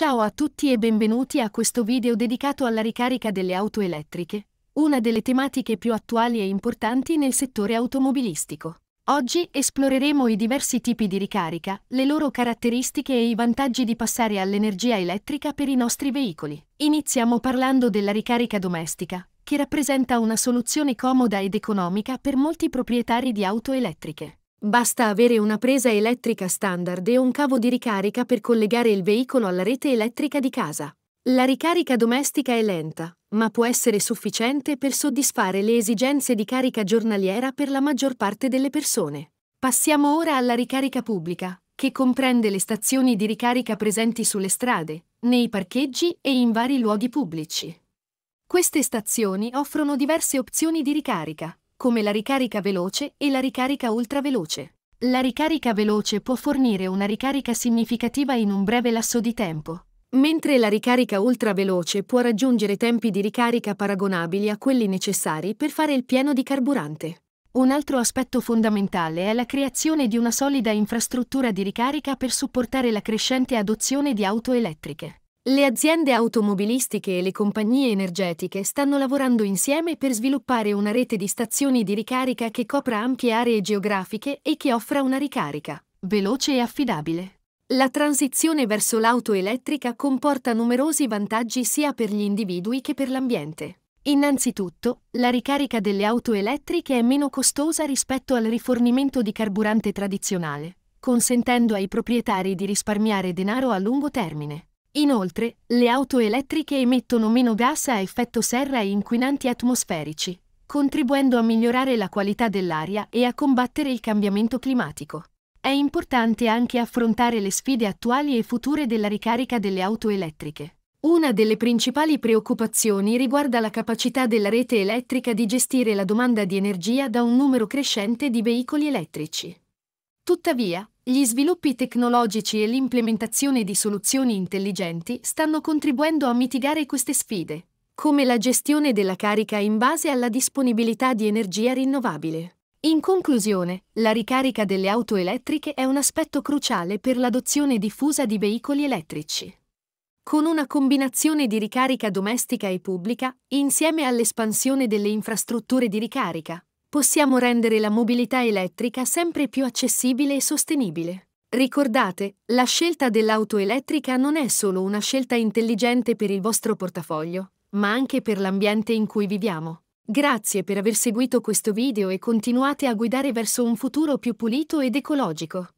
Ciao a tutti e benvenuti a questo video dedicato alla ricarica delle auto elettriche, una delle tematiche più attuali e importanti nel settore automobilistico. Oggi esploreremo i diversi tipi di ricarica, le loro caratteristiche e i vantaggi di passare all'energia elettrica per i nostri veicoli. Iniziamo parlando della ricarica domestica, che rappresenta una soluzione comoda ed economica per molti proprietari di auto elettriche. Basta avere una presa elettrica standard e un cavo di ricarica per collegare il veicolo alla rete elettrica di casa. La ricarica domestica è lenta, ma può essere sufficiente per soddisfare le esigenze di carica giornaliera per la maggior parte delle persone. Passiamo ora alla ricarica pubblica, che comprende le stazioni di ricarica presenti sulle strade, nei parcheggi e in vari luoghi pubblici. Queste stazioni offrono diverse opzioni di ricarica, come la ricarica veloce e la ricarica ultraveloce. La ricarica veloce può fornire una ricarica significativa in un breve lasso di tempo, mentre la ricarica ultraveloce può raggiungere tempi di ricarica paragonabili a quelli necessari per fare il pieno di carburante. Un altro aspetto fondamentale è la creazione di una solida infrastruttura di ricarica per supportare la crescente adozione di auto elettriche. Le aziende automobilistiche e le compagnie energetiche stanno lavorando insieme per sviluppare una rete di stazioni di ricarica che copra ampie aree geografiche e che offra una ricarica veloce e affidabile. La transizione verso l'auto elettrica comporta numerosi vantaggi sia per gli individui che per l'ambiente. Innanzitutto, la ricarica delle auto elettriche è meno costosa rispetto al rifornimento di carburante tradizionale, consentendo ai proprietari di risparmiare denaro a lungo termine. Inoltre, le auto elettriche emettono meno gas a effetto serra e inquinanti atmosferici, contribuendo a migliorare la qualità dell'aria e a combattere il cambiamento climatico. È importante anche affrontare le sfide attuali e future della ricarica delle auto elettriche. Una delle principali preoccupazioni riguarda la capacità della rete elettrica di gestire la domanda di energia da un numero crescente di veicoli elettrici. Tuttavia, gli sviluppi tecnologici e l'implementazione di soluzioni intelligenti stanno contribuendo a mitigare queste sfide, come la gestione della carica in base alla disponibilità di energia rinnovabile. In conclusione, la ricarica delle auto elettriche è un aspetto cruciale per l'adozione diffusa di veicoli elettrici. Con una combinazione di ricarica domestica e pubblica, insieme all'espansione delle infrastrutture di ricarica, possiamo rendere la mobilità elettrica sempre più accessibile e sostenibile. Ricordate, la scelta dell'auto elettrica non è solo una scelta intelligente per il vostro portafoglio, ma anche per l'ambiente in cui viviamo. Grazie per aver seguito questo video e continuate a guidare verso un futuro più pulito ed ecologico.